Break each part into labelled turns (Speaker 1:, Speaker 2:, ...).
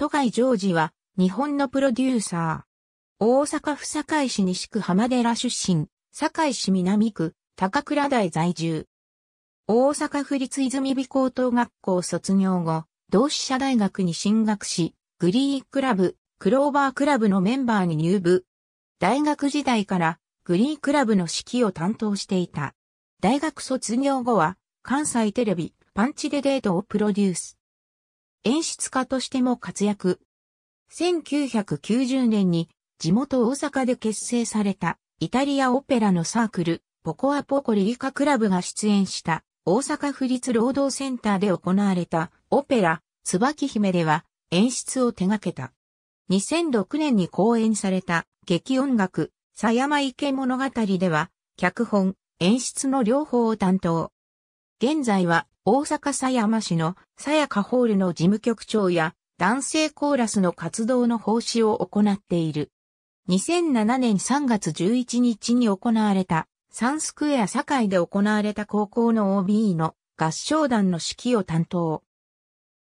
Speaker 1: 都貝ジョージは、日本のプロデューサー。大阪府堺市西区
Speaker 2: 浜寺出身、堺市南区、高倉台在住。大阪府立泉美高等学校卒業後、同志社大学に進学し、グリークラブ、クローバークラブのメンバーに入部。大学時代からグリークラブの指揮を担当していた。大学卒業後は関西テレビパンチでデートをプロデュース。演出家としても活躍。1990年に地元大阪で結成されたイタリアオペラのサークル、ポコアポコリリカクラブが出演した大阪府立労働センターで行われたオペラ、椿姫では演出を手掛けた。2006年に公演された劇音楽、狭山池物語では、脚本、演出の両方を担当。現在は大阪狭山市の狭山かホールの事務局長や男性コーラスの活動の奉仕を行っている。2007年3月11日に行われたサンスクエア堺で行われた高校の OB の合唱団の指揮を担当。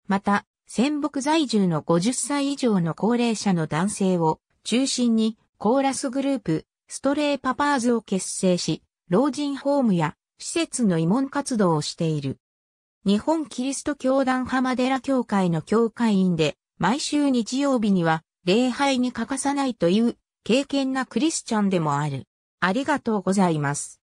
Speaker 2: また、仙北在住の50歳以上の高齢者の男性を中心にコーラスグループ、ストレイパパーズを結成し、老人ホームや施設の慰問活動をしている。日本キリスト教団浜寺教会の教会員で、毎週日曜日には礼拝に欠かさないという、敬虔なクリスチャンで
Speaker 1: もある。ありがとうございます。